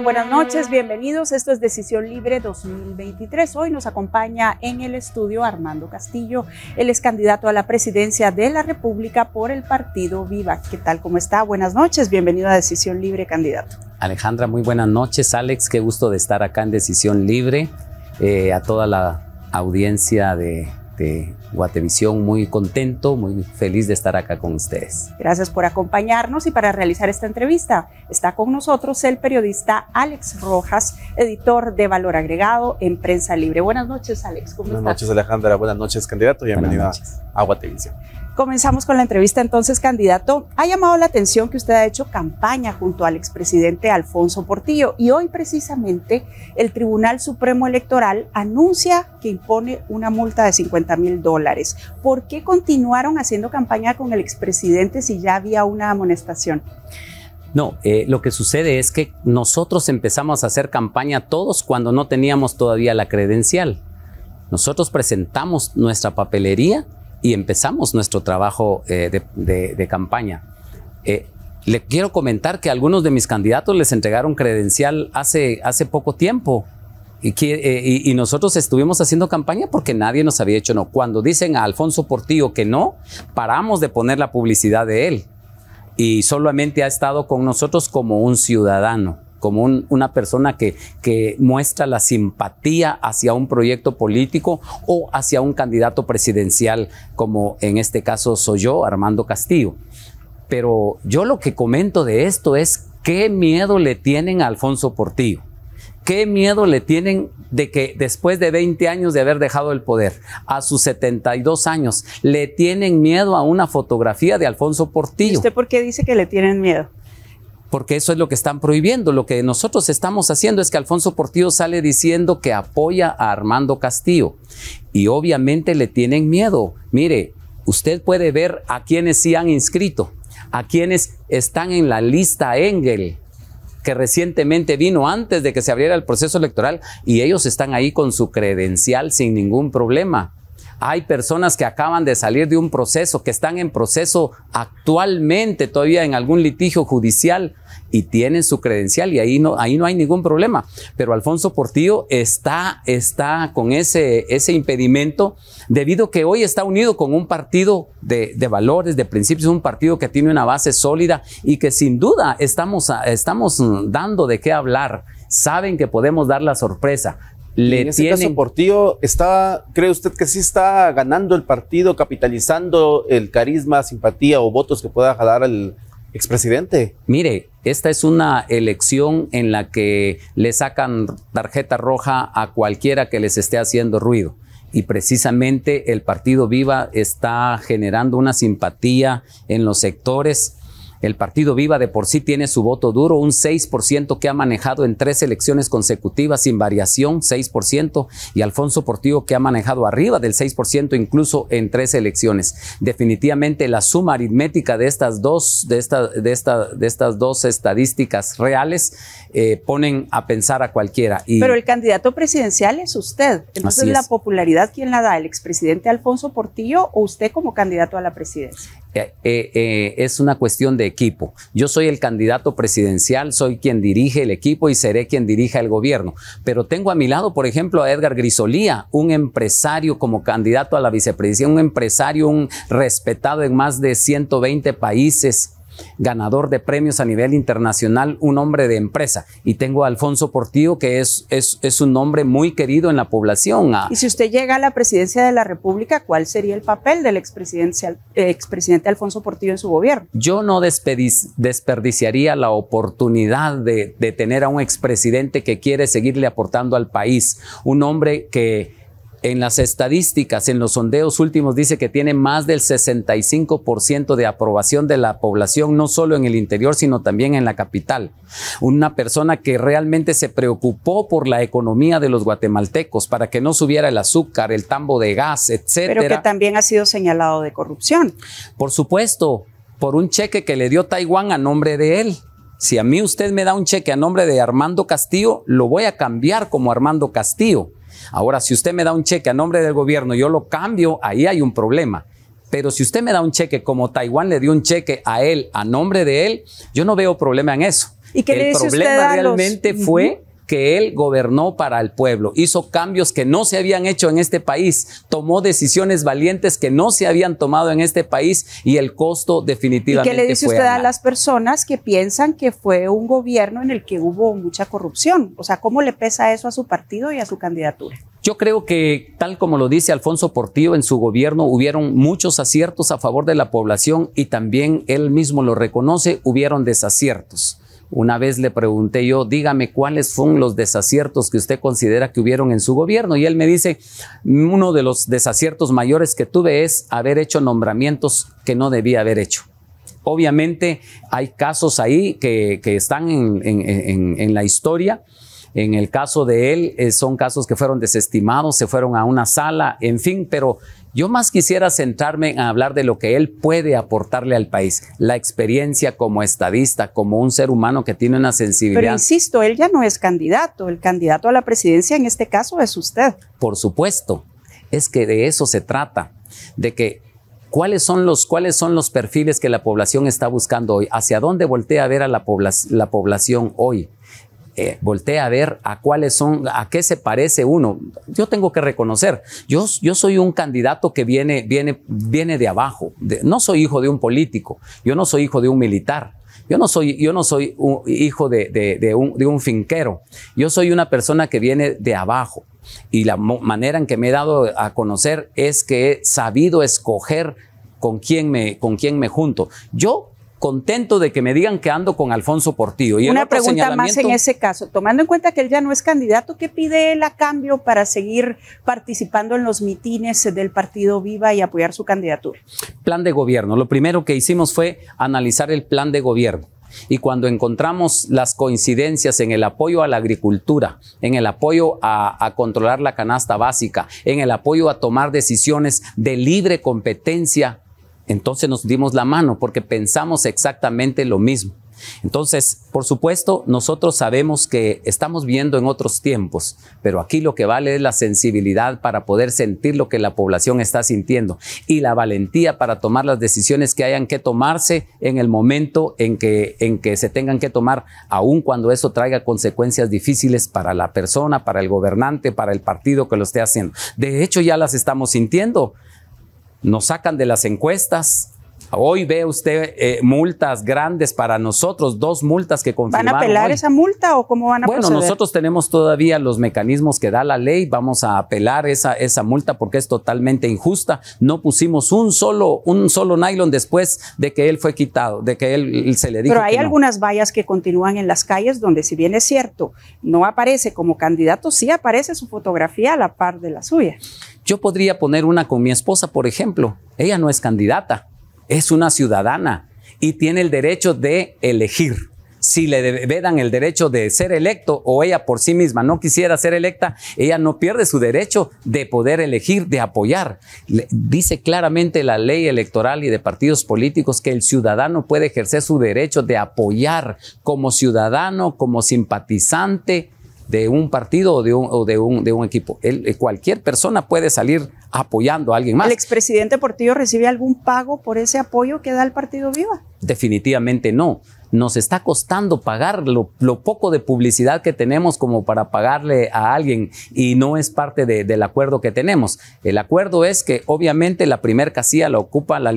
Buenas noches, bienvenidos. Esto es Decisión Libre 2023. Hoy nos acompaña en el estudio Armando Castillo. Él es candidato a la presidencia de la República por el partido Viva. ¿Qué tal? ¿Cómo está? Buenas noches, bienvenido a Decisión Libre, candidato. Alejandra, muy buenas noches. Alex, qué gusto de estar acá en Decisión Libre. Eh, a toda la audiencia de Guatevisión muy contento, muy feliz de estar acá con ustedes. Gracias por acompañarnos y para realizar esta entrevista está con nosotros el periodista Alex Rojas, editor de Valor Agregado en Prensa Libre. Buenas noches, Alex. ¿Cómo Buenas noches, Alejandra. Buenas noches, candidato. Bienvenido a Guatevisión. Comenzamos con la entrevista entonces, candidato. Ha llamado la atención que usted ha hecho campaña junto al expresidente Alfonso Portillo y hoy precisamente el Tribunal Supremo Electoral anuncia que impone una multa de 50 mil dólares. ¿Por qué continuaron haciendo campaña con el expresidente si ya había una amonestación? No, eh, lo que sucede es que nosotros empezamos a hacer campaña todos cuando no teníamos todavía la credencial. Nosotros presentamos nuestra papelería y empezamos nuestro trabajo eh, de, campaña. Eh, le quiero comentar que algunos de mis candidatos les entregaron credencial hace, poco tiempo eh, y, y, nosotros estuvimos haciendo campaña porque nadie nos había hecho no. Cuando dicen a Alfonso Portillo que no, paramos de poner la publicidad de él y solamente ha estado con nosotros como un ciudadano como una persona que, que muestra la simpatía hacia un proyecto político o hacia un candidato presidencial, como en este caso soy yo, Armando Castillo. Pero yo lo que comento de esto es qué miedo le tienen a Alfonso Portillo. ¿Qué miedo le tienen de que después de 20 años de haber dejado el poder, a sus 72 años, le tienen miedo a una fotografía de Alfonso Portillo? usted por qué dice que le tienen miedo? porque eso es lo que están prohibiendo. Lo que nosotros estamos haciendo es que Alfonso Portillo sale diciendo que apoya a Armando Castillo y obviamente le tienen miedo. Mire, usted puede ver a quienes sí han inscrito, a quienes están en la lista Engel que recientemente vino antes de que se abriera el proceso electoral y ellos están ahí con su credencial sin ningún problema. Hay personas que acaban de salir de un proceso, que están en proceso actualmente todavía en algún litigio judicial y tienen su credencial y ahí no, ahí no hay ningún problema. Pero Alfonso Portillo está, está con ese, ese impedimento debido a que hoy está unido con un partido de, valores, de principios, un partido que tiene una base sólida y que sin duda estamos, estamos dando de qué hablar saben que podemos dar la sorpresa, le en ese Portillo está, ¿cree usted que sí está ganando el partido, capitalizando el carisma, simpatía o votos que pueda jalar el expresidente? Mire, esta es una elección en la que le sacan tarjeta roja a cualquiera que les esté haciendo ruido y precisamente el Partido Viva está generando una simpatía en los sectores el Partido Viva de por sí tiene su voto duro, un 6% que ha manejado en tres elecciones consecutivas sin variación, 6%, y Alfonso Portillo que ha manejado arriba del 6% incluso en tres elecciones. Definitivamente la suma aritmética de estas dos, de de esta, de estas dos estadísticas reales eh, ponen a pensar a cualquiera. Pero el candidato presidencial es usted. Entonces la popularidad, ¿quién la da? ¿El expresidente Alfonso Portillo o usted como candidato a la presidencia? Eh, eh, eh, es una cuestión de equipo. Yo soy el candidato presidencial, soy quien dirige el equipo y seré quien dirija el gobierno. Pero tengo a mi lado, por ejemplo, a Edgar Grisolía, un empresario como candidato a la vicepresidencia, un empresario un respetado en más de 120 países ganador de premios a nivel internacional, un hombre de empresa. Y tengo a Alfonso Portillo, que es, es, un hombre muy querido en la población. Ah. Y si usted llega a la presidencia de la República, ¿cuál sería el papel del expresidente, Alfonso Portillo en su gobierno? Yo no desperdiciaría la oportunidad de, de tener a un expresidente que quiere seguirle aportando al país, un hombre que en las estadísticas, en los sondeos últimos, dice que tiene más del 65% de aprobación de la población, no solo en el interior, sino también en la capital. Una persona que realmente se preocupó por la economía de los guatemaltecos, para que no subiera el azúcar, el tambo de gas, etcétera. Pero que también ha sido señalado de corrupción. Por supuesto, por un cheque que le dio Taiwán a nombre de él. Si a mí usted me da un cheque a nombre de Armando Castillo, lo voy a cambiar como Armando Castillo Ahora, si usted me da un cheque a nombre del gobierno, yo lo cambio, ahí hay un problema. Pero si usted me da un cheque como Taiwán le dio un cheque a él, a nombre de él, yo no veo problema en eso. ¿Y qué El problema realmente fue que él gobernó para el pueblo, hizo cambios que no se habían hecho en este país, tomó decisiones valientes que no se habían tomado en este país y el costo definitivamente. ¿Y ¿Qué le dice usted a, a las personas que piensan que fue un gobierno en el que hubo mucha corrupción? O sea, ¿cómo le pesa eso a su partido y a su candidatura? Yo creo que, tal como lo dice Alfonso Portillo, en su gobierno hubieron muchos aciertos a favor de la población y también él mismo lo reconoce, hubieron desaciertos. Una vez le pregunté yo, dígame cuáles son los desaciertos que usted considera que hubieron en su gobierno. Y él me dice, uno de los desaciertos mayores que tuve es haber hecho nombramientos que no debía haber hecho. Obviamente hay casos ahí que, están en, la historia. En el caso de él, eh, son casos que fueron desestimados, se fueron a una sala, en fin, pero yo más quisiera centrarme en hablar de lo que él puede aportarle al país, la experiencia como estadista, como un ser humano que tiene una sensibilidad. Pero insisto, él ya no es candidato, el candidato a la presidencia en este caso es usted. Por supuesto, es que de eso se trata, de que ¿Cuáles son, los, ¿Cuáles son los perfiles que la población está buscando hoy? ¿Hacia dónde voltea a ver a la, la población hoy? eh, voltea a ver a cuáles son, a qué se parece uno. Yo tengo que reconocer, yo, yo soy un candidato que viene, viene, viene de abajo. no soy hijo de un político, yo no soy hijo de un militar. Yo no soy, yo no soy hijo de, un, de un finquero. Yo soy una persona que viene de abajo. Y la manera en que me he dado a conocer es que he sabido escoger con quién me, con quién me junto. Yo contento de que me digan que ando con Alfonso Portillo. Y Una pregunta más en ese caso. Tomando en cuenta que él ya no es candidato, ¿qué pide él a cambio para seguir participando en los mitines del Partido Viva y apoyar su candidatura? Plan de gobierno. Lo primero que hicimos fue analizar el plan de gobierno y cuando encontramos las coincidencias en el apoyo a la agricultura, en el apoyo a, a, controlar la canasta básica, en el apoyo a tomar decisiones de libre competencia entonces nos dimos la mano porque pensamos exactamente lo mismo. Entonces, por supuesto, nosotros sabemos que estamos viendo en otros tiempos, pero aquí lo que vale es la sensibilidad para poder sentir lo que la población está sintiendo y la valentía para tomar las decisiones que hayan que tomarse en el momento en que, en que se tengan que tomar, aun cuando eso traiga consecuencias difíciles para la persona, para el gobernante, para el partido que lo esté haciendo. De hecho, ya las estamos sintiendo nos sacan de las encuestas. Hoy ve usted eh, multas grandes para nosotros, dos multas que confirmaron. ¿Van a apelar esa multa o cómo van a Bueno, nosotros tenemos todavía los mecanismos que da la ley, vamos a apelar esa, esa multa porque es totalmente injusta. No pusimos un solo, un solo nylon después de que él fue quitado, de que él se le dijo. Pero hay algunas vallas que continúan en las calles donde, si bien es cierto, no aparece como candidato, sí aparece su fotografía a la par de la suya. Yo podría poner una con mi esposa, por ejemplo. Ella no es candidata, es una ciudadana y tiene el derecho de elegir. Si le vedan el derecho de ser electo o ella por sí misma no quisiera ser electa, ella no pierde su derecho de poder elegir, de apoyar. dice claramente la ley electoral y de partidos políticos que el ciudadano puede ejercer su derecho de apoyar como ciudadano, como simpatizante, de un partido o de un, de un, de un equipo. Eh, cualquier persona puede salir apoyando a alguien más. ¿El expresidente Portillo recibe algún pago por ese apoyo que da el Partido Viva? Definitivamente no. Nos está costando pagar lo, poco de publicidad que tenemos como para pagarle a alguien y no es parte del acuerdo que tenemos. El acuerdo es que obviamente la primer casilla la ocupa la,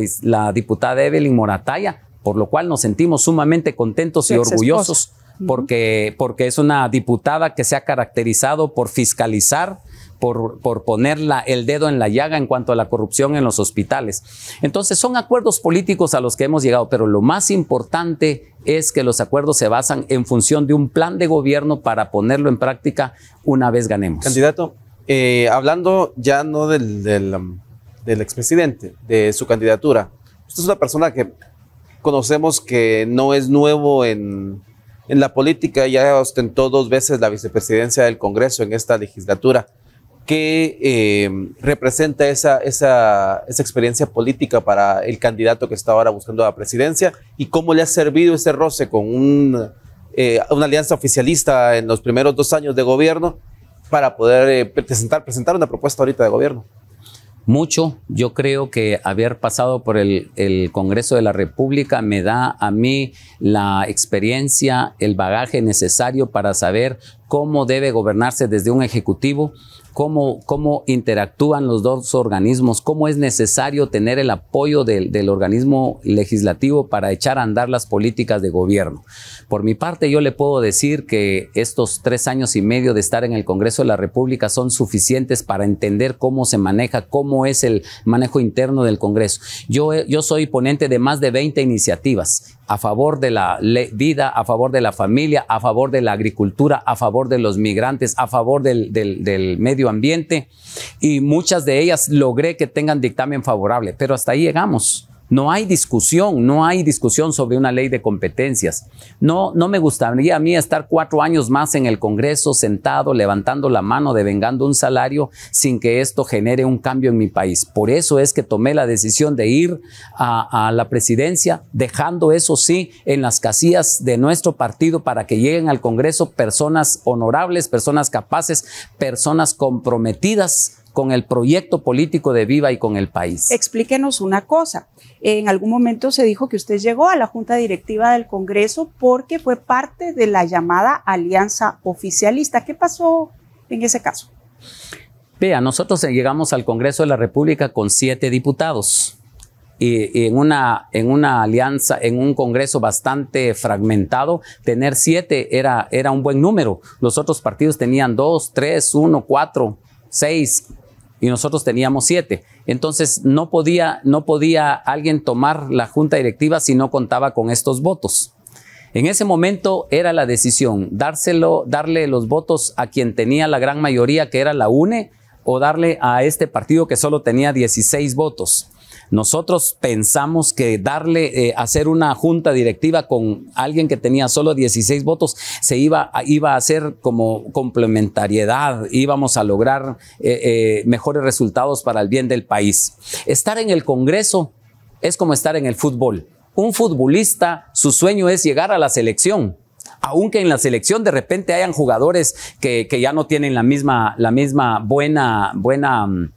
diputada Evelyn Morataya, por lo cual nos sentimos sumamente contentos y orgullosos porque, porque es una diputada que se ha caracterizado por fiscalizar, por, por poner el dedo en la llaga en cuanto a la corrupción en los hospitales. Entonces son acuerdos políticos a los que hemos llegado, pero lo más importante es que los acuerdos se basan en función de un plan de gobierno para ponerlo en práctica una vez ganemos. Candidato, eh, hablando ya no del, del, um, del expresidente, de su candidatura, usted es una persona que conocemos que no es nuevo en en la política, ya ostentó dos veces la vicepresidencia del Congreso en esta legislatura. ¿Qué eh, representa esa, experiencia política para el candidato que está ahora buscando la presidencia? ¿Y cómo le ha servido ese roce con un, eh, una alianza oficialista en los primeros dos años de gobierno para poder eh, presentar, presentar una propuesta ahorita de gobierno? mucho. Yo creo que haber pasado por el, Congreso de la República me da a mí la experiencia, el bagaje necesario para saber cómo debe gobernarse desde un ejecutivo cómo, interactúan los dos organismos, cómo es necesario tener el apoyo del, organismo legislativo para echar a andar las políticas de gobierno. Por mi parte, yo le puedo decir que estos tres años y medio de estar en el Congreso de la República son suficientes para entender cómo se maneja, cómo es el manejo interno del Congreso. Yo, yo soy ponente de más de 20 iniciativas a favor de la vida, a favor de la familia, a favor de la agricultura, a favor de los migrantes, a favor del, medio ambiente y muchas de ellas logré que tengan dictamen favorable, pero hasta ahí llegamos. No hay discusión, no hay discusión sobre una ley de competencias. No, no me gustaría a mí estar cuatro años más en el Congreso sentado, levantando la mano, devengando un salario sin que esto genere un cambio en mi país. Por eso es que tomé la decisión de ir a, a la presidencia, dejando eso sí en las casillas de nuestro partido para que lleguen al Congreso personas honorables, personas capaces, personas comprometidas con el proyecto político de Viva y con el país. Explíquenos una cosa. En algún momento se dijo que usted llegó a la Junta Directiva del Congreso porque fue parte de la llamada alianza oficialista. ¿Qué pasó en ese caso? Vea, nosotros llegamos al Congreso de la República con siete diputados y, en, una, en, una, alianza, en un Congreso bastante fragmentado, tener siete era, era un buen número. Los otros partidos tenían dos, tres, uno, cuatro, seis, y nosotros teníamos siete. Entonces no podía, no podía alguien tomar la junta directiva si no contaba con estos votos. En ese momento era la decisión, dárselo, darle los votos a quien tenía la gran mayoría, que era la UNE, o darle a este partido que solo tenía 16 votos. Nosotros pensamos que darle, eh, hacer una junta directiva con alguien que tenía solo 16 votos, se iba, a, iba a hacer como complementariedad, íbamos a lograr eh, eh, mejores resultados para el bien del país. Estar en el Congreso es como estar en el fútbol. Un futbolista, su sueño es llegar a la selección aunque en la selección de repente hayan jugadores que, que ya no tienen la misma, la misma buena, buena mm,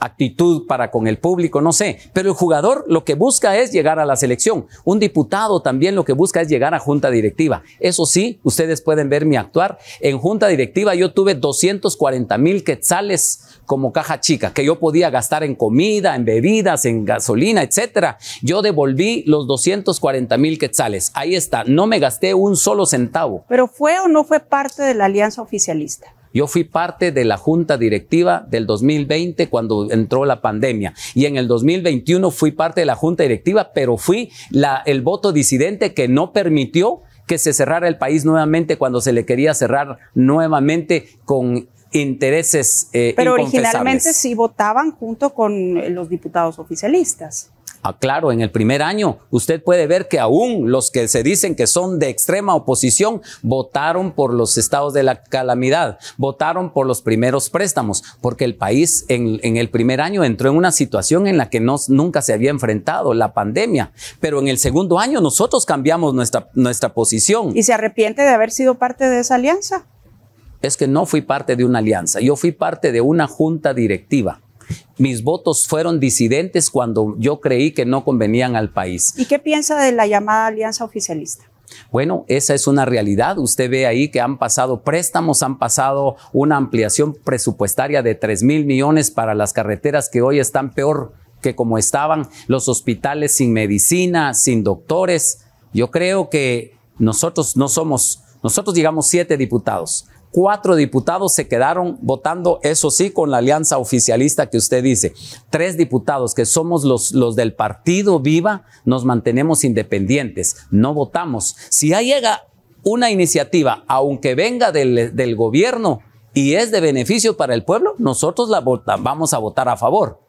actitud para con el público, no sé. Pero el jugador lo que busca es llegar a la selección. Un diputado también lo que busca es llegar a junta directiva. Eso sí, ustedes pueden ver mi actuar. En junta directiva yo tuve 240 mil quetzales como caja chica, que yo podía gastar en comida, en bebidas, en gasolina, etcétera. Yo devolví los 240 mil quetzales. Ahí está, no me gasté un solo centavo. ¿Pero fue o no fue parte de la alianza oficialista? Yo fui parte de la junta directiva del 2020 cuando entró la pandemia y en el 2021 fui parte de la junta directiva, pero fui la, el voto disidente que no permitió que se cerrara el país nuevamente cuando se le quería cerrar nuevamente con intereses. Eh, pero originalmente sí votaban junto con los diputados oficialistas. Ah, claro, en el primer año usted puede ver que aún los que se dicen que son de extrema oposición votaron por los estados de la calamidad, votaron por los primeros préstamos, porque el país en, el primer año entró en una situación en la que nunca se había enfrentado, la pandemia. Pero en el segundo año nosotros cambiamos nuestra, nuestra posición. ¿Y se arrepiente de haber sido parte de esa alianza? Es que no fui parte de una alianza, yo fui parte de una junta directiva mis votos fueron disidentes cuando yo creí que no convenían al país. ¿Y qué piensa de la llamada alianza oficialista? Bueno, esa es una realidad. Usted ve ahí que han pasado préstamos, han pasado una ampliación presupuestaria de 3 mil millones para las carreteras que hoy están peor que como estaban, los hospitales sin medicina, sin doctores. Yo creo que nosotros no somos, nosotros llegamos siete diputados, cuatro diputados se quedaron votando, eso sí, con la alianza oficialista que usted dice. Tres diputados que somos los, los del partido viva, nos mantenemos independientes, no votamos. Si llega una iniciativa, aunque venga del, gobierno y es de beneficio para el pueblo, nosotros la vota, vamos a votar a favor.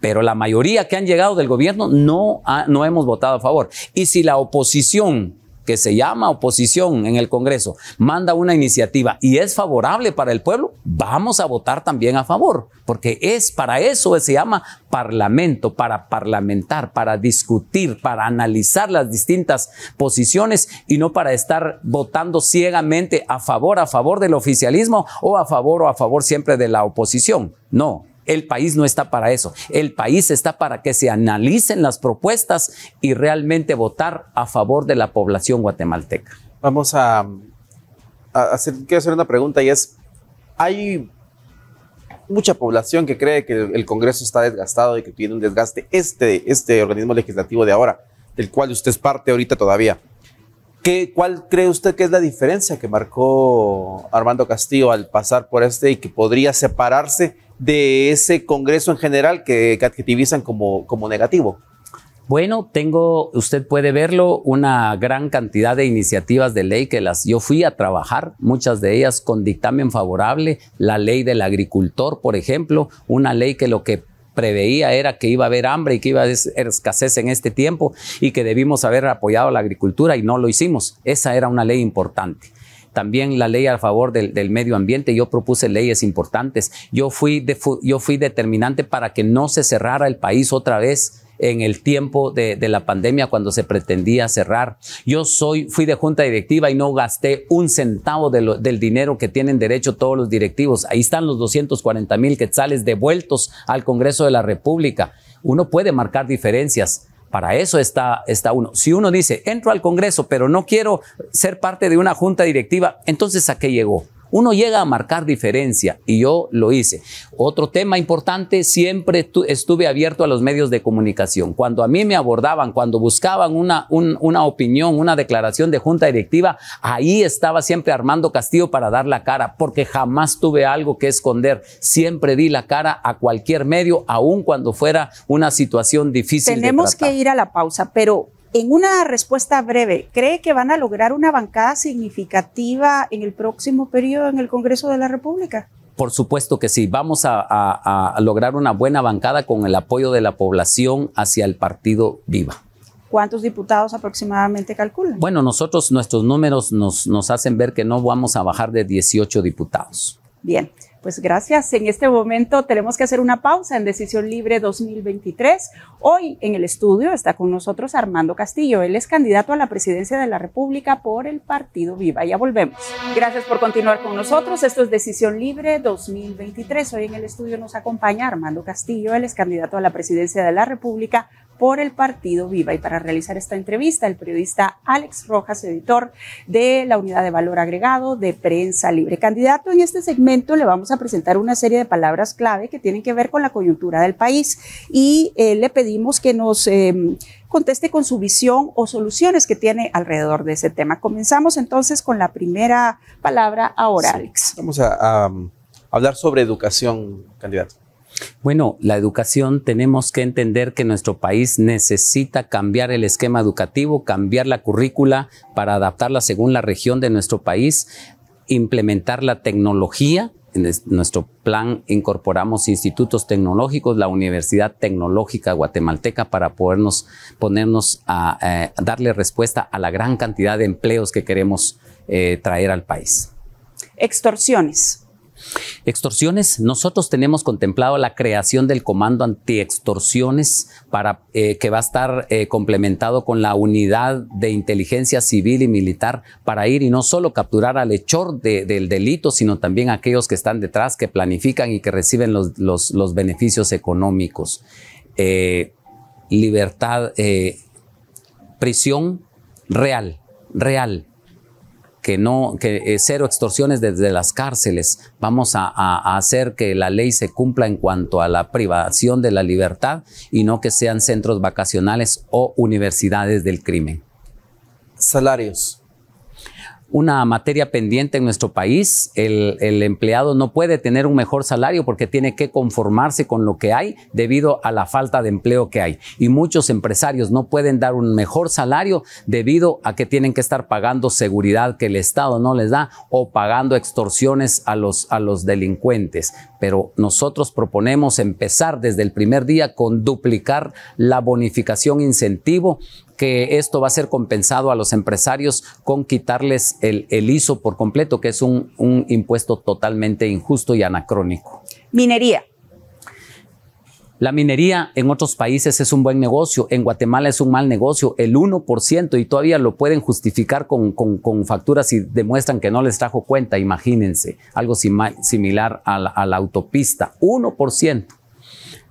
Pero la mayoría que han llegado del gobierno no, no hemos votado a favor. Y si la oposición que se llama oposición en el Congreso, manda una iniciativa y es favorable para el pueblo, vamos a votar también a favor, porque es para eso se llama parlamento, para parlamentar, para discutir, para analizar las distintas posiciones y no para estar votando ciegamente a favor, a favor del oficialismo o a favor o a favor siempre de la oposición. No, el país no está para eso. El país está para que se analicen las propuestas y realmente votar a favor de la población guatemalteca. Vamos a, hacer, quiero hacer una pregunta y es, hay mucha población que cree que el Congreso está desgastado y que tiene un desgaste este, este organismo legislativo de ahora, del cual usted es parte ahorita todavía. ¿Qué, ¿Cuál cree usted que es la diferencia que marcó Armando Castillo al pasar por este y que podría separarse de ese Congreso en general que, adjetivizan como, como negativo? Bueno, tengo, usted puede verlo, una gran cantidad de iniciativas de ley que las yo fui a trabajar, muchas de ellas con dictamen favorable, la ley del agricultor, por ejemplo, una ley que lo que preveía era que iba a haber hambre y que iba a haber escasez en este tiempo y que debimos haber apoyado la agricultura y no lo hicimos. Esa era una ley importante también la ley a favor del, medio ambiente, yo propuse leyes importantes, yo fui, yo fui determinante para que no se cerrara el país otra vez en el tiempo de, la pandemia cuando se pretendía cerrar. Yo soy, fui de junta directiva y no gasté un centavo del dinero que tienen derecho todos los directivos. Ahí están los 240 mil quetzales devueltos al Congreso de la República. Uno puede marcar diferencias, para eso está, está uno. Si uno dice, entro al Congreso, pero no quiero ser parte de una junta directiva, entonces ¿a qué llegó? Uno llega a marcar diferencia y yo lo hice. Otro tema importante, siempre estuve abierto a los medios de comunicación. Cuando a mí me abordaban, cuando buscaban una, opinión, una declaración de junta directiva, ahí estaba siempre Armando Castillo para dar la cara, porque jamás tuve algo que esconder. Siempre di la cara a cualquier medio, aun cuando fuera una situación difícil. Tenemos que ir a la pausa, pero en una respuesta breve, ¿cree que van a lograr una bancada significativa en el próximo periodo en el Congreso de la República? Por supuesto que sí, vamos a, lograr una buena bancada con el apoyo de la población hacia el partido Viva. ¿Cuántos diputados aproximadamente calculan? Bueno, nosotros, nuestros números nos, nos hacen ver que no vamos a bajar de 18 diputados. Bien. Pues gracias. En este momento tenemos que hacer una pausa en Decisión Libre 2023. Hoy en el estudio está con nosotros Armando Castillo. Él es candidato a la presidencia de la República por el Partido Viva. Ya volvemos. Gracias por continuar con nosotros. Esto es Decisión Libre 2023. Hoy en el estudio nos acompaña Armando Castillo. Él es candidato a la presidencia de la República por el Partido Viva. Y para realizar esta entrevista, el periodista Alex Rojas, editor de la Unidad de Valor Agregado de Prensa Libre. Candidato, en este segmento le vamos a presentar una serie de palabras clave que tienen que ver con la coyuntura del país y eh, le pedimos que nos... Eh, conteste con su visión o soluciones que tiene alrededor de ese tema. Comenzamos entonces con la primera palabra ahora, Alex. Vamos a hablar sobre educación, candidato. Bueno, la educación tenemos que entender que nuestro país necesita cambiar el esquema educativo, cambiar la currícula para adaptarla según la región de nuestro país, implementar la tecnología. En nuestro plan incorporamos institutos tecnológicos, la Universidad Tecnológica Guatemalteca para podernos ponernos a eh, darle respuesta a la gran cantidad de empleos que queremos eh, traer al país. Extorsiones. Extorsiones, nosotros tenemos contemplado la creación del Comando extorsiones para, eh, que va a estar eh, complementado con la unidad de inteligencia civil y militar para ir y no solo capturar al hechor del delito, sino también a aquellos que están detrás, que planifican y que reciben los, beneficios económicos. Eh, libertad, prisión real, real que no, que eh, cero extorsiones desde las cárceles. Vamos a, hacer que la ley se cumpla en cuanto a la privación de la libertad y no que sean centros vacacionales o universidades del crimen. Salarios una materia pendiente en nuestro país. El, empleado no puede tener un mejor salario porque tiene que conformarse con lo que hay debido a la falta de empleo que hay. Y muchos empresarios no pueden dar un mejor salario debido a que tienen que estar pagando seguridad que el Estado no les da o pagando extorsiones a los, a los delincuentes. Pero nosotros proponemos empezar desde el primer día con duplicar la bonificación incentivo que esto va a ser compensado a los empresarios con quitarles el, ISO por completo, que es un, impuesto totalmente injusto y anacrónico. Minería. La minería en otros países es un buen negocio, en Guatemala es un mal negocio, el 1% y todavía lo pueden justificar con, facturas y demuestran que no les trajo cuenta, imagínense, algo similar a la, a la autopista, 1%.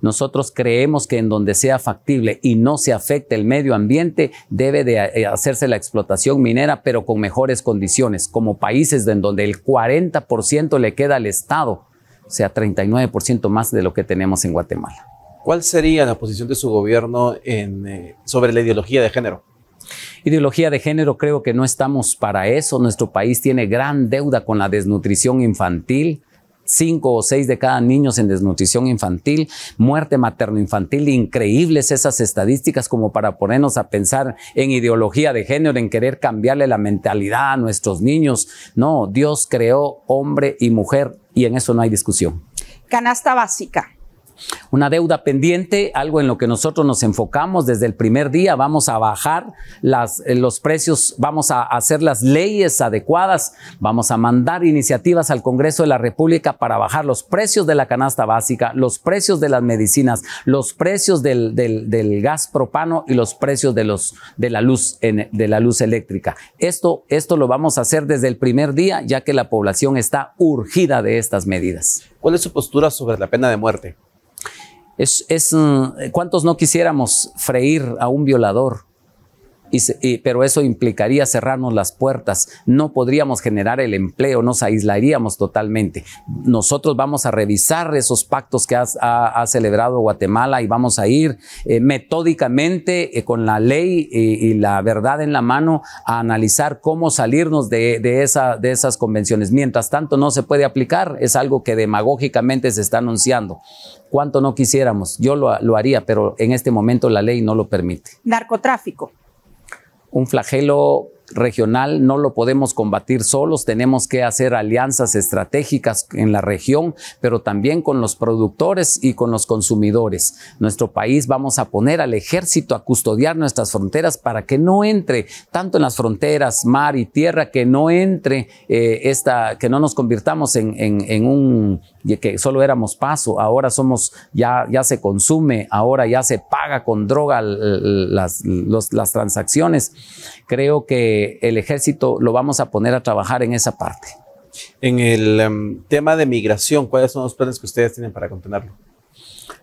Nosotros creemos que en donde sea factible y no se afecte el medio ambiente, debe de eh, hacerse la explotación minera, pero con mejores condiciones, como países en donde el 40% le queda al Estado, o sea, 39% más de lo que tenemos en Guatemala. ¿Cuál sería la posición de su gobierno eh, sobre la ideología de género? Ideología de género, creo que no estamos para eso. Nuestro país tiene gran deuda con la desnutrición infantil cinco o seis de cada niños en desnutrición infantil, muerte materno-infantil, increíbles esas estadísticas como para ponernos a pensar en ideología de género, en querer cambiarle la mentalidad a nuestros niños. No, Dios creó hombre y mujer y en eso no hay discusión. Canasta básica una deuda pendiente, algo en lo que nosotros nos enfocamos desde el primer día. Vamos a bajar eh, los precios, vamos a hacer las leyes adecuadas, vamos a mandar iniciativas al Congreso de la República para bajar los precios de la canasta básica, los precios de las medicinas, los precios del, gas propano y los precios de, la luz de la luz eléctrica. Esto, esto lo vamos a hacer desde el primer día, ya que la población está urgida de estas medidas. ¿Cuál es su postura sobre la pena de muerte? Es, mm, ¿Cuántos no quisiéramos freír a un violador? pero eso implicaría cerrarnos las puertas, no podríamos generar el empleo, nos aislaríamos totalmente. Nosotros vamos a revisar esos pactos que ha, celebrado Guatemala y vamos a ir eh, metódicamente eh, con la ley eh, y, la verdad en la mano a analizar cómo salirnos de, esas convenciones. Mientras tanto, no se puede aplicar, es algo que demagógicamente se está anunciando. ¿Cuánto no quisiéramos? Yo lo haría, pero en este momento la ley no lo permite. Narcotráfico un flagelo regional no lo podemos combatir solos, tenemos que hacer alianzas estratégicas en la región, pero también con los productores y con los consumidores. Nuestro país vamos a poner al ejército a custodiar nuestras fronteras para que no entre tanto en las fronteras mar y tierra, que no entre eh, esta, que no nos convirtamos en, en un que solo éramos paso, ahora somos, ya, ya se consume, ahora ya se paga con droga las, transacciones. Creo que el ejército lo vamos a poner a trabajar en esa parte. En el em, tema de migración, ¿cuáles son los planes que ustedes tienen para contenerlo?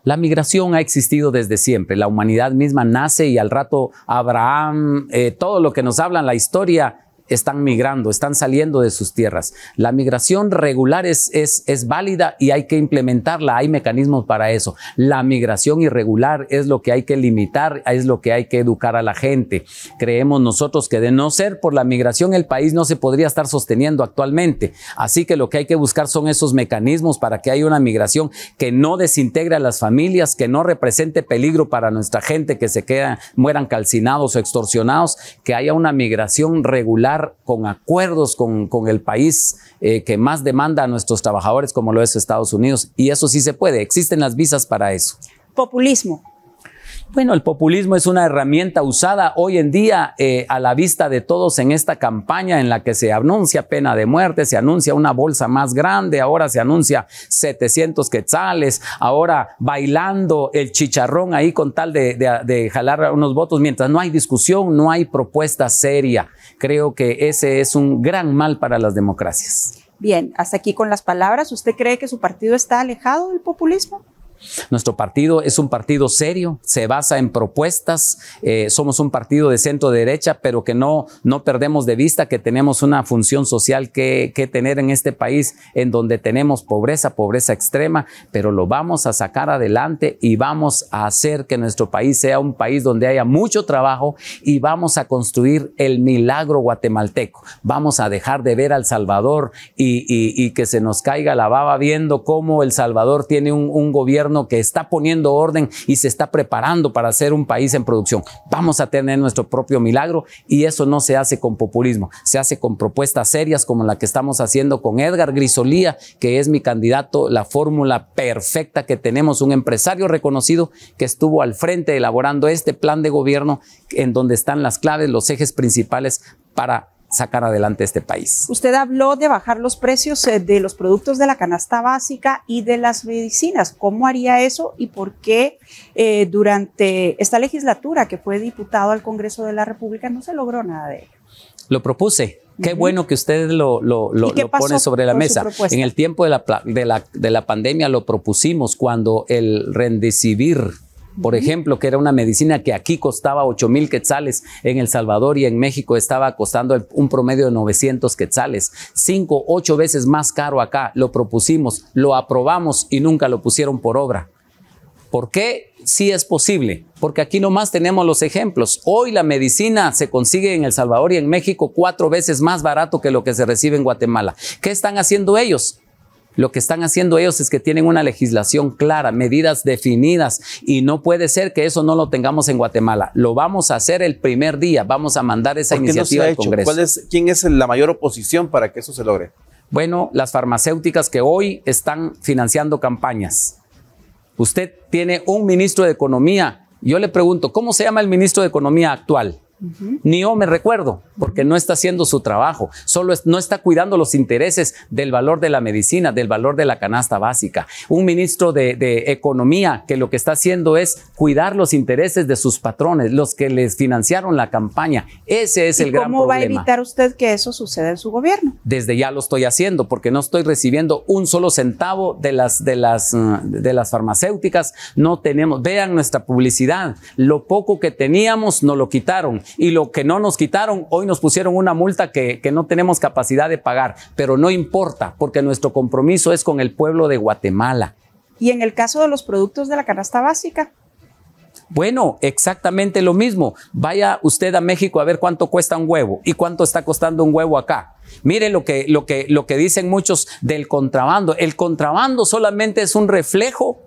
La migración ha existido desde siempre. La humanidad misma nace y al rato Abraham, eh, todo lo que nos hablan, la historia, están migrando, están saliendo de sus tierras. La migración regular es, es, válida y hay que implementarla, hay mecanismos para eso. La migración irregular es lo que hay que limitar, es lo que hay que educar a la gente. Creemos nosotros que de no ser por la migración el país no se podría estar sosteniendo actualmente. Así que lo que hay que buscar son esos mecanismos para que haya una migración que no desintegre a las familias, que no represente peligro para nuestra gente, que se quedan, mueran calcinados o extorsionados, que haya una migración regular con acuerdos con, el país eh, que más demanda a nuestros trabajadores, como lo es Estados Unidos. Y eso sí se puede, existen las visas para eso. Populismo. Bueno, el populismo es una herramienta usada hoy en día eh, a la vista de todos en esta campaña en la que se anuncia pena de muerte, se anuncia una bolsa más grande, ahora se anuncia 700 quetzales, ahora bailando el chicharrón ahí con tal de, de jalar unos votos, mientras no hay discusión, no hay propuesta seria. Creo que ese es un gran mal para las democracias. Bien, hasta aquí con las palabras. ¿Usted cree que su partido está alejado del populismo? Nuestro partido es un partido serio, se basa en propuestas, eh, somos un partido de centro derecha, pero que no, no perdemos de vista que tenemos una función social que, tener en este país en donde tenemos pobreza, pobreza extrema, pero lo vamos a sacar adelante y vamos a hacer que nuestro país sea un país donde haya mucho trabajo y vamos a construir el milagro guatemalteco. Vamos a dejar de ver al Salvador y, que se nos caiga la baba viendo cómo El Salvador tiene un gobierno que está poniendo orden y se está preparando para ser un país en producción. Vamos a tener nuestro propio milagro y eso no se hace con populismo, se hace con propuestas serias como la que estamos haciendo con Edgar Grisolía, que es mi candidato, la fórmula perfecta que tenemos, un empresario reconocido que estuvo al frente elaborando este plan de gobierno en donde están las claves, los ejes principales para sacar adelante este país. Usted habló de bajar los precios eh, de los productos de la canasta básica y de las medicinas. ¿Cómo haría eso y por qué eh, durante esta legislatura que fue diputado al Congreso de la República no se logró nada de ello? Lo propuse. Qué bueno que usted lo, lo, pone sobre la mesa. En el tiempo de la, de, la, de la pandemia lo propusimos cuando el rendir por ejemplo, que era una medicina que aquí costaba 8.000 quetzales, en El Salvador y en México estaba costando un promedio de 900 quetzales, 5, 8 veces más caro acá. Lo propusimos, lo aprobamos y nunca lo pusieron por obra. ¿Por qué? Sí es posible, porque aquí nomás tenemos los ejemplos. Hoy la medicina se consigue en El Salvador y en México cuatro veces más barato que lo que se recibe en Guatemala. ¿Qué están haciendo ellos? Lo que están haciendo ellos es que tienen una legislación clara, medidas definidas y no puede ser que eso no lo tengamos en Guatemala. Lo vamos a hacer el primer día, vamos a mandar esa iniciativa al Congreso. ¿Cuál es, ¿Quién es la mayor oposición para que eso se logre? Bueno, las farmacéuticas que hoy están financiando campañas. Usted tiene un ministro de Economía. Yo le pregunto, ¿cómo se llama el ministro de Economía actual? Ni yo me recuerdo, porque no está haciendo su trabajo, solo no está cuidando los intereses del valor de la medicina, del valor de la canasta básica. Un ministro de, Economía que lo que está haciendo es cuidar los intereses de sus patrones, los que les financiaron la campaña. Ese es el gran problema. ¿Cómo va a evitar usted que eso suceda en su gobierno? Desde ya lo estoy haciendo, porque no estoy recibiendo un solo centavo de las, de las mm, farmacéuticas. No tenemos, vean nuestra publicidad, lo poco que teníamos nos lo quitaron y lo que no nos quitaron, hoy nos pusieron una multa que, no tenemos capacidad de pagar, pero no importa, porque nuestro compromiso es con el pueblo de Guatemala. Y en el caso de los productos de la canasta básica, bueno, exactamente lo mismo. Vaya usted a México a ver cuánto cuesta un huevo y cuánto está costando un huevo acá. Mire lo que, lo que, lo que dicen muchos del contrabando. El contrabando solamente es un reflejo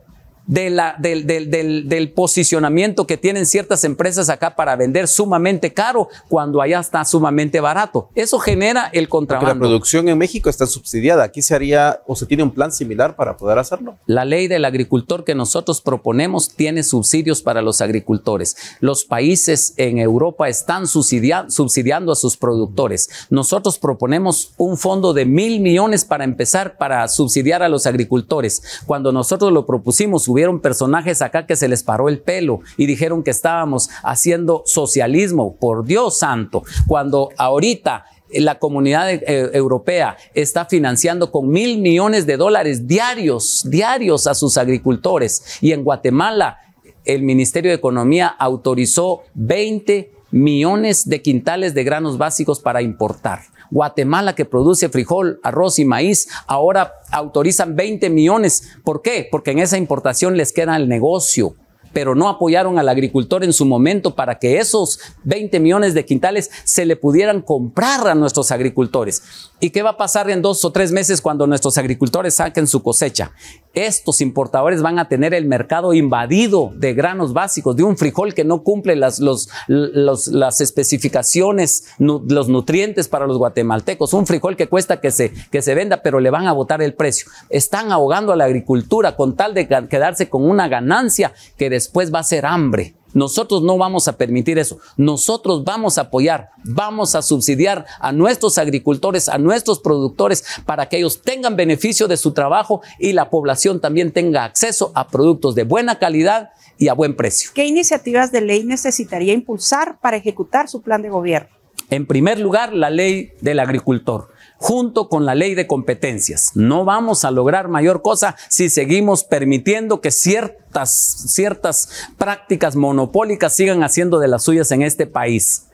del, posicionamiento que tienen ciertas empresas acá para vender sumamente caro cuando allá está sumamente barato. Eso genera el contrabando. la producción en México está subsidiada. Aquí se haría o se tiene un plan similar para poder hacerlo. La ley del agricultor que nosotros proponemos tiene subsidios para los agricultores. Los países en Europa están subsidiando a sus productores. Nosotros proponemos un fondo de mil millones para empezar para subsidiar a los agricultores. Cuando nosotros lo propusimos, hubiera Vieron personajes acá que se les paró el pelo y dijeron que estábamos haciendo socialismo, por Dios santo, cuando ahorita eh, la comunidad eh, europea está financiando con mil millones de dólares diarios, diarios a sus agricultores. Y en Guatemala, el Ministerio de Economía autorizó 20 millones de quintales de granos básicos para importar. Guatemala, que produce frijol, arroz y maíz, ahora autorizan 20 millones. ¿Por qué? Porque en esa importación les queda el negocio pero no apoyaron al agricultor en su momento para que esos 20 millones de quintales se le pudieran comprar a nuestros agricultores. ¿Y qué va a pasar en dos o tres meses cuando nuestros agricultores saquen su cosecha? Estos importadores van a tener el mercado invadido de granos básicos, de un frijol que no cumple las, las especificaciones, los nutrientes para los guatemaltecos, un frijol que cuesta que se, que se venda, pero le van a botar el precio. Están ahogando a la agricultura con tal de quedarse con una ganancia que de después va a ser hambre. Nosotros no vamos a permitir eso. Nosotros vamos a apoyar, vamos a subsidiar a nuestros agricultores, a nuestros productores, para que ellos tengan beneficio de su trabajo y la población también tenga acceso a productos de buena calidad y a buen precio. ¿Qué iniciativas de ley necesitaría impulsar para ejecutar su plan de gobierno? En primer lugar, la ley del agricultor junto con la ley de competencias. No vamos a lograr mayor cosa si seguimos permitiendo que ciertas, ciertas prácticas monopólicas sigan haciendo de las suyas en este país.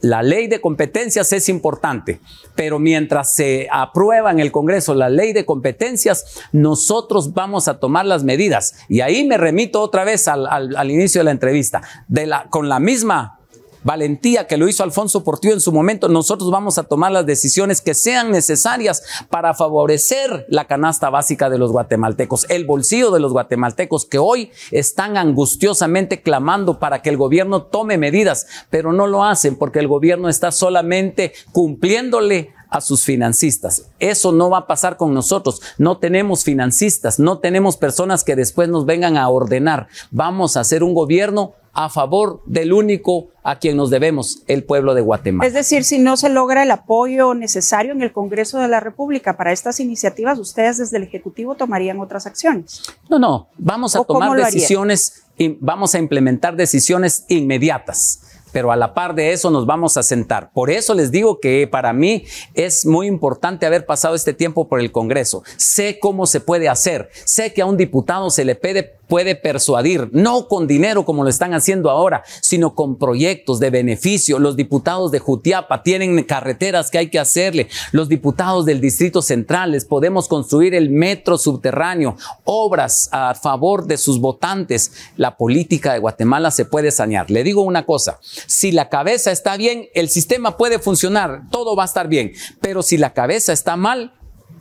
La ley de competencias es importante, pero mientras se aprueba en el Congreso la ley de competencias, nosotros vamos a tomar las medidas. Y ahí me remito otra vez al, inicio de la entrevista, de la, con la misma valentía que lo hizo Alfonso Portillo en su momento, nosotros vamos a tomar las decisiones que sean necesarias para favorecer la canasta básica de los guatemaltecos, el bolsillo de los guatemaltecos que hoy están angustiosamente clamando para que el gobierno tome medidas, pero no lo hacen porque el gobierno está solamente cumpliéndole a sus financistas. Eso no va a pasar con nosotros. No tenemos financistas, no tenemos personas que después nos vengan a ordenar. Vamos a hacer un gobierno a favor del único a quien nos debemos, el pueblo de Guatemala. Es decir, si no se logra el apoyo necesario en el Congreso de la República para estas iniciativas, ustedes desde el Ejecutivo tomarían otras acciones. No, no, vamos a tomar decisiones, y vamos a implementar decisiones inmediatas pero a la par de eso nos vamos a sentar. Por eso les digo que para mí es muy importante haber pasado este tiempo por el Congreso. Sé cómo se puede hacer, sé que a un diputado se le pide puede persuadir, no con dinero como lo están haciendo ahora, sino con proyectos de beneficio. Los diputados de Jutiapa tienen carreteras que hay que hacerle. Los diputados del Distrito Central les podemos construir el metro subterráneo, obras a favor de sus votantes. La política de Guatemala se puede sanear. Le digo una cosa, si la cabeza está bien, el sistema puede funcionar, todo va a estar bien, pero si la cabeza está mal,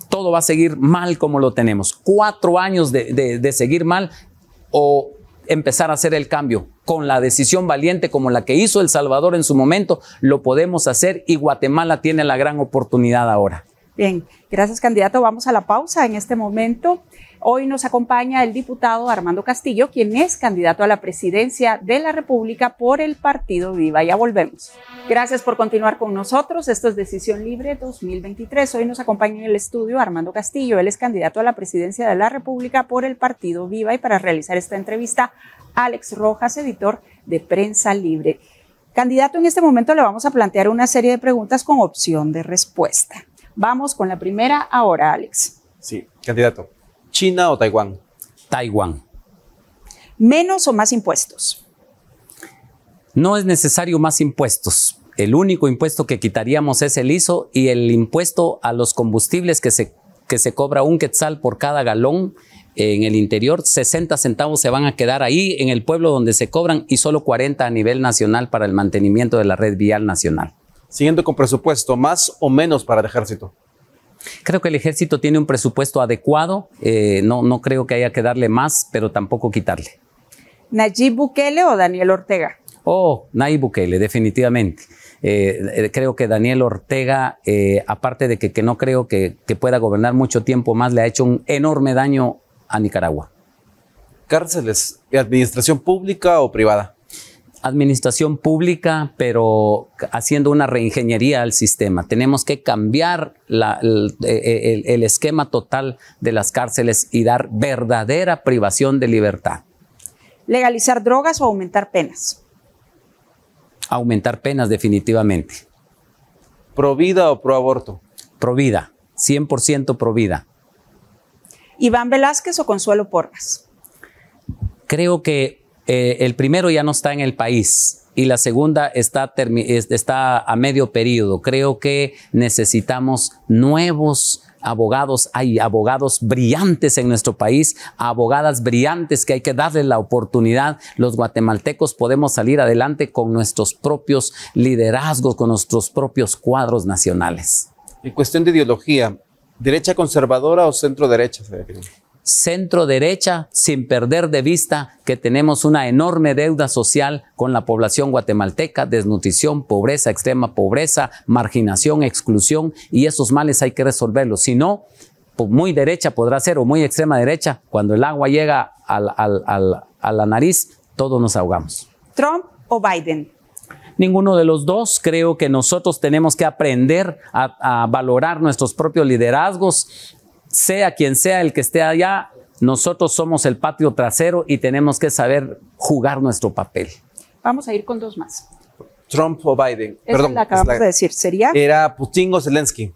todo va a seguir mal como lo tenemos. Cuatro años de, de seguir mal o empezar a hacer el cambio. Con la decisión valiente como la que hizo El Salvador en su momento, lo podemos hacer y Guatemala tiene la gran oportunidad ahora. Bien, gracias candidato. Vamos a la pausa en este momento. Hoy nos acompaña el diputado Armando Castillo, quien es candidato a la presidencia de la República por el Partido Viva. Ya volvemos. Gracias por continuar con nosotros. Esto es Decisión Libre 2023. Hoy nos acompaña en el estudio Armando Castillo. Él es candidato a la presidencia de la República por el Partido Viva. Y para realizar esta entrevista, Alex Rojas, editor de Prensa Libre. Candidato, en este momento le vamos a plantear una serie de preguntas con opción de respuesta. Vamos con la primera ahora, Alex. Sí, candidato. ¿China o Taiwán? Taiwán. ¿Menos o más impuestos? No es necesario más impuestos. El único impuesto que quitaríamos es el ISO y el impuesto a los combustibles que se, que se cobra un quetzal por cada galón en el interior. 60 centavos se van a quedar ahí en el pueblo donde se cobran y solo 40 a nivel nacional para el mantenimiento de la red vial nacional. Siguiendo con presupuesto, ¿más o menos para el ejército? Creo que el ejército tiene un presupuesto adecuado, eh, no, no creo que haya que darle más, pero tampoco quitarle. ¿Nayib Bukele o Daniel Ortega? Oh, Nayib Bukele, definitivamente. Eh, eh, creo que Daniel Ortega, aparte de que, no creo que, pueda gobernar mucho tiempo más, le ha hecho un enorme daño a Nicaragua. ¿Cárceles, administración pública o privada? administración pública, pero haciendo una reingeniería al sistema. Tenemos que cambiar eh, eh, el, esquema total de las cárceles y dar verdadera privación de libertad. ¿Legalizar drogas o aumentar penas? Aumentar penas definitivamente. ¿Pro o pro aborto? Pro vida, 100% pro vida. ¿Iván Velázquez o Consuelo Porras? Creo que eh, el primero ya no está en el país y la segunda está, a medio periodo. Creo que necesitamos nuevos abogados, hay abogados brillantes en nuestro país, abogadas brillantes que hay que darles la oportunidad. Los guatemaltecos podemos salir adelante con nuestros propios liderazgos, con nuestros propios cuadros nacionales. En cuestión de ideología, ¿derecha conservadora o centro derecha? centro derecha sin perder de vista que tenemos una enorme deuda social con la población guatemalteca, desnutrición, pobreza, extrema pobreza, marginación, exclusión y esos males hay que resolverlos. Si no, pues muy derecha podrá ser o muy extrema derecha, cuando el agua llega a la nariz, todos nos ahogamos. ¿Trump o Biden? ninguno de los dos. Creo que nosotros tenemos que aprender a, valorar nuestros propios liderazgos, sea quien sea el que esté allá, nosotros somos el patio trasero y tenemos que saber jugar nuestro papel. Vamos a ir con dos más. Trump o Biden. Perdón. La acabamos de decir. ¿Sería? Era Putin o Zelensky.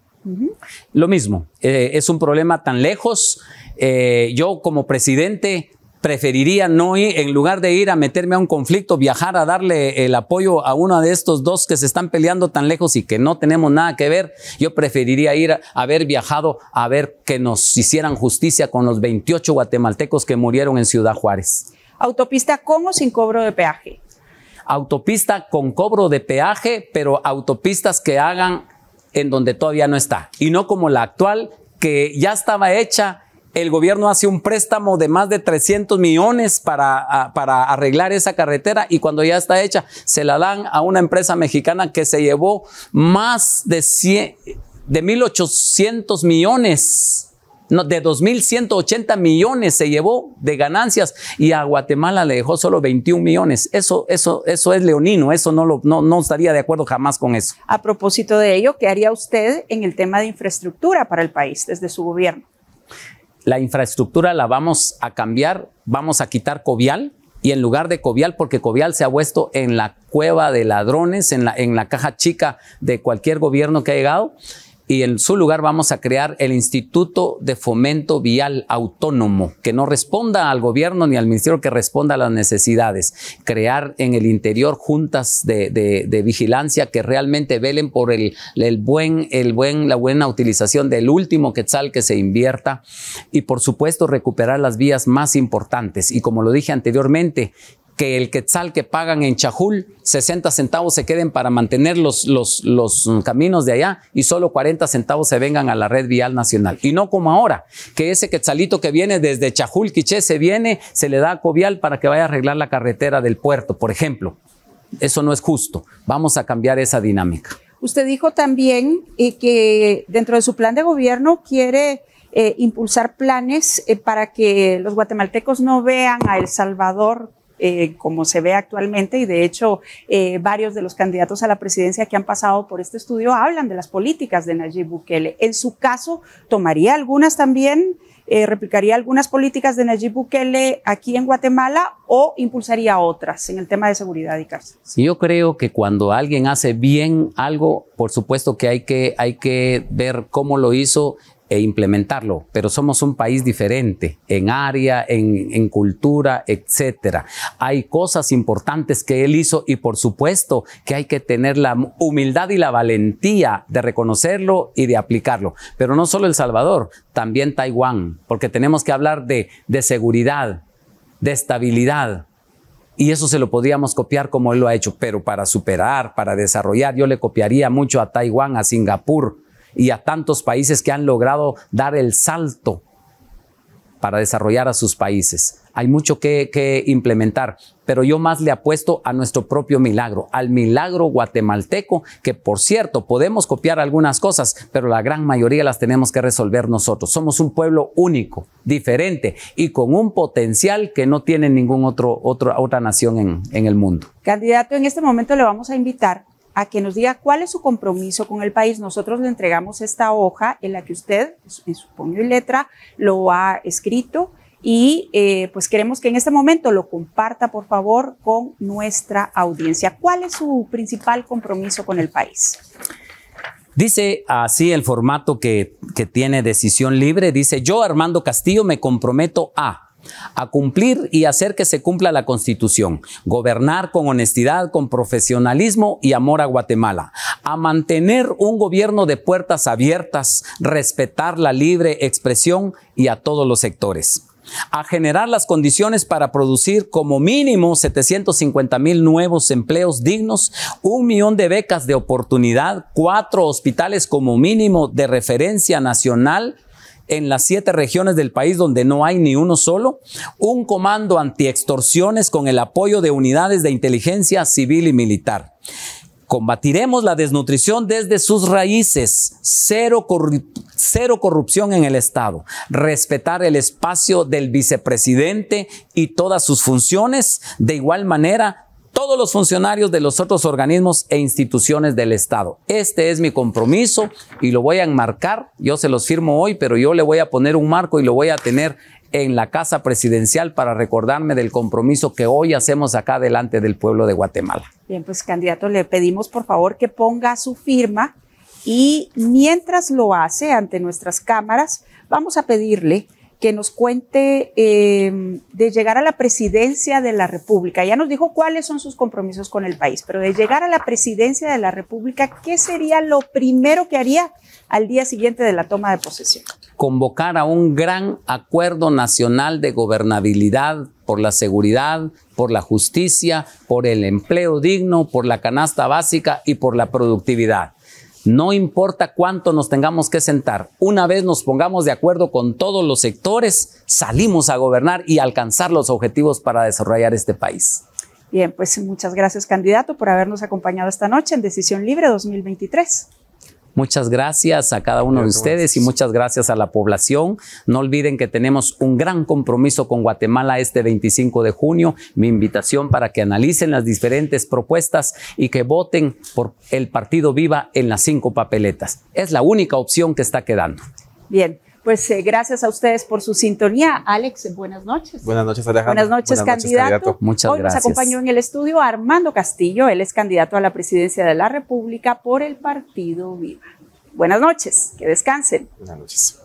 Lo mismo, eh, es un problema tan lejos. Eh, yo como presidente preferiría no ir, en lugar de ir a meterme a un conflicto, viajar a darle el apoyo a uno de estos dos que se están peleando tan lejos y que no tenemos nada que ver. Yo preferiría ir a haber viajado a ver que nos hicieran justicia con los 28 guatemaltecos que murieron en Ciudad Juárez. ¿Autopista con o sin cobro de peaje? Autopista con cobro de peaje, pero autopistas que hagan en donde todavía no está. Y no como la actual, que ya estaba hecha el gobierno hace un préstamo de más de 300 millones para, para, arreglar esa carretera y cuando ya está hecha, se la dan a una empresa mexicana que se llevó más de, de 1.800 millones. de 2.180 millones se llevó de ganancias y a Guatemala le dejó solo 21 millones. Eso, eso, eso es leonino, eso no, lo, no estaría de acuerdo jamás con eso. A propósito de ello, ¿qué haría usted en el tema de infraestructura para el país desde su gobierno? la infraestructura la vamos a cambiar, vamos a quitar Covial y en lugar de Covial, porque Covial se ha puesto en la cueva de ladrones, en la, en la caja chica de cualquier gobierno que ha llegado, y en su lugar vamos a crear el Instituto de Fomento Vial Autónomo, que no responda al gobierno ni al ministerio, que responda a las necesidades. Crear en el interior juntas de, vigilancia que realmente velen por buen, el buen, la buena utilización del último quetzal que se invierta y por supuesto recuperar las vías más importantes. Y como lo dije anteriormente, que el quetzal que pagan en Chajul, 60 centavos se queden para mantener los, caminos de allá y solo 40 centavos se vengan a la red vial nacional. Y no como ahora, que ese quetzalito que viene desde Chajul, Quiché, se viene, se le da a Covial para que vaya a arreglar la carretera del puerto, por ejemplo. Eso no es justo. Vamos a cambiar esa dinámica. Usted dijo también eh, que dentro de su plan de gobierno quiere eh, impulsar planes eh, para que los guatemaltecos no vean a El Salvador eh, como se ve actualmente y de hecho eh, varios de los candidatos a la presidencia que han pasado por este estudio hablan de las políticas de Nayib Bukele. En su caso, ¿tomaría algunas también? Eh, ¿Replicaría algunas políticas de Nayib Bukele aquí en Guatemala o impulsaría otras en el tema de seguridad y cárcel? Yo creo que cuando alguien hace bien algo, por supuesto que hay que, hay que ver cómo lo hizo e implementarlo, pero somos un país diferente en área, en, cultura, etc. Hay cosas importantes que él hizo y por supuesto que hay que tener la humildad y la valentía de reconocerlo y de aplicarlo. Pero no solo El Salvador, también Taiwán, porque tenemos que hablar de, de seguridad, de estabilidad, y eso se lo podríamos copiar como él lo ha hecho, pero para superar, para desarrollar, yo le copiaría mucho a Taiwán, a Singapur, y a tantos países que han logrado dar el salto para desarrollar a sus países. Hay mucho que, implementar, pero yo más le apuesto a nuestro propio milagro, al milagro guatemalteco, que por cierto podemos copiar algunas cosas, pero la gran mayoría las tenemos que resolver nosotros. Somos un pueblo único, diferente y con un potencial que no tiene ninguna otra nación en el mundo. Candidato, en este momento le vamos a invitar a que nos diga cuál es su compromiso con el país. Nosotros le entregamos esta hoja en la que usted, en su puño y letra, lo ha escrito y eh, pues queremos que en este momento lo comparta, por favor, con nuestra audiencia. ¿Cuál es su principal compromiso con el país? Dice así el formato que, que tiene decisión libre. Dice, yo, Armando Castillo, me comprometo a a cumplir y hacer que se cumpla la Constitución, gobernar con honestidad, con profesionalismo y amor a Guatemala, a mantener un gobierno de puertas abiertas, respetar la libre expresión y a todos los sectores a generar las condiciones para producir como mínimo 750 mil nuevos empleos dignos, un millón de becas de oportunidad, cuatro hospitales como mínimo de referencia nacional en las siete regiones del país donde no hay ni uno solo, un comando antiextorsiones con el apoyo de unidades de inteligencia civil y militar. Combatiremos la desnutrición desde sus raíces, cero, cero, corrupción en el Estado, respetar el espacio del vicepresidente y todas sus funciones, de igual manera todos los funcionarios de los otros organismos e instituciones del Estado. Este es mi compromiso y lo voy a enmarcar. Yo se los firmo hoy, pero yo le voy a poner un marco y lo voy a tener en la Casa Presidencial para recordarme del compromiso que hoy hacemos acá delante del pueblo de Guatemala. Bien, pues candidato, le pedimos por favor que ponga su firma y mientras lo hace ante nuestras cámaras, vamos a pedirle que nos cuente eh, de llegar a la presidencia de la República. Ya nos dijo cuáles son sus compromisos con el país, pero de llegar a la presidencia de la República, ¿qué sería lo primero que haría al día siguiente de la toma de posesión? Convocar a un gran acuerdo nacional de gobernabilidad por la seguridad, por la justicia, por el empleo digno, por la canasta básica y por la productividad. No importa cuánto nos tengamos que sentar, una vez nos pongamos de acuerdo con todos los sectores, salimos a gobernar y alcanzar los objetivos para desarrollar este país. Bien, pues muchas gracias candidato por habernos acompañado esta noche en Decisión Libre 2023. Muchas gracias a cada uno de ustedes y muchas gracias a la población. No olviden que tenemos un gran compromiso con Guatemala este 25 de junio. Mi invitación para que analicen las diferentes propuestas y que voten por el Partido Viva en las cinco papeletas. Es la única opción que está quedando. Bien. Pues eh, gracias a ustedes por su sintonía. Alex, buenas noches. Buenas noches, Alejandro. Buenas noches, candidato. Hoy Nos acompañó en el estudio Armando Castillo. Él es candidato a la presidencia de la República por el Partido Viva. Buenas noches, que descansen. Buenas noches.